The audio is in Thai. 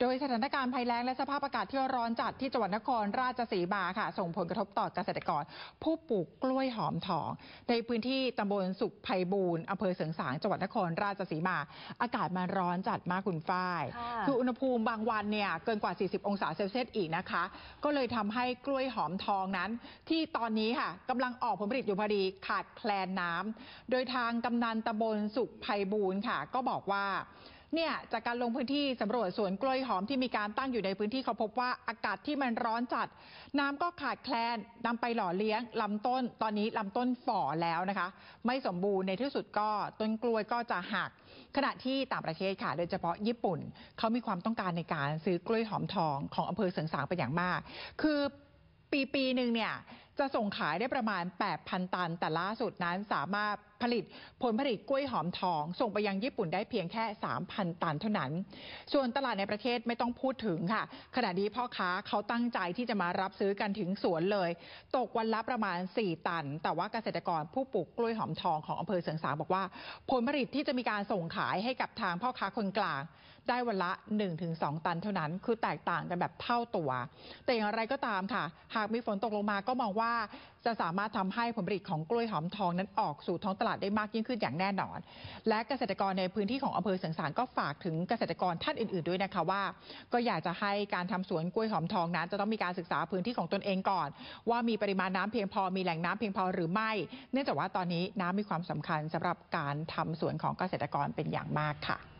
โดยสถานการณ์ภัยแล้งและสภาพอากาศที่ร้อนจัดที่จังหวัดนครราชสีมาค่ะ ส่งผลกระทบต่อเกษตรกร ผู้ปลูกกล้วยหอมทอง ในพื้นที่ตำบลสุขไยบูรณ์อำเภอเสริงสางจังหวัดนครราชสีมาอากาศมันร้อนจัดมากคุณฝ้ายคืออุณหภูมิบางวันเนี่ยเกินกว่า 40 องศาเซลเซียสอีกนะคะ ก็เลยทำให้กล้วยหอมทองนั้น ที่ตอนนี้ค่ะกำลังออกผลผลิตอยู่พอดีขาดแคลนน้ำ โดยทางกำนันตำบลสุขไยบูรณ์ค่ะ ก็บอกว่าเนี่ยจากการลงพื้นที่สำรวจสวนกล้วยหอมที่มีการตั้งอยู่ในพื้นที่เขาพบว่าอากาศที่มันร้อนจัด น้ำก็ขาดแคลนนำไปหล่อเลี้ยงลำต้นตอนนี้ลำต้นฝ่อแล้วนะคะ ไม่สมบูรณ์ในที่สุดก็ต้นกล้วยก็จะหักขณะที่ต่างประเทศค่ะโดยเฉพาะญี่ปุ่นเขามีความต้องการในการซื้อกล้วยหอมทองของอำเภอเสริงสางเป็นอย่างมาก คือปีปีหนึ่งเนี่ยจะส่งขายได้ประมาณ 8,000 ตัน แต่ล่าสุดนั้นสามารถผลิตผลผลิตกล้วยหอมทองส่งไปยังญี่ปุ่นได้เพียงแค่ 3,000ตันเท่านั้น ส่วนตลาดในประเทศไม่ต้องพูดถึงค่ะ ขณะนี้พ่อค้าเขาตั้งใจที่จะมารับซื้อกันถึงสวนเลย ตกวันละประมาณ 4ตัน แต่ว่าเกษตรกรผู้ปลูกกล้วยหอมทองของอำเภอเสียงสางบอกว่า ผลผลิตที่จะมีการส่งขายให้กับทางพ่อค้าคนกลางได้วันละ1-2 ตันเท่านั้น คือแตกต่างกันแบบเท่าตัว แต่อย่างไรก็ตามค่ะ หากมีฝนตกลงมาก็มองว่าจะสามารถทำให้ผลผลิตของกล้วยหอมทองนั้นออกสู่ท้องตลาดได้มากยิ่งขึ้นอย่างแน่นอน และเกษตรกรในพื้นที่ของอำเภอเสียงสางก็ฝากถึงเกษตรกรท่านอื่น ๆด้วยนะคะว่า ก็อยากจะให้การทำสวนกล้วยหอมทองนั้น จะต้องมีการศึกษาพื้นที่ของตนเองก่อน ว่ามีปริมาณน้ำเพียงพอมีแหล่งน้ำเพียงพอหรือไม่ เนื่องจากว่าตอนนี้น้ำมีความสำคัญสำหรับการทำสวนของเกษตรกรเป็นอย่างมากค่ะ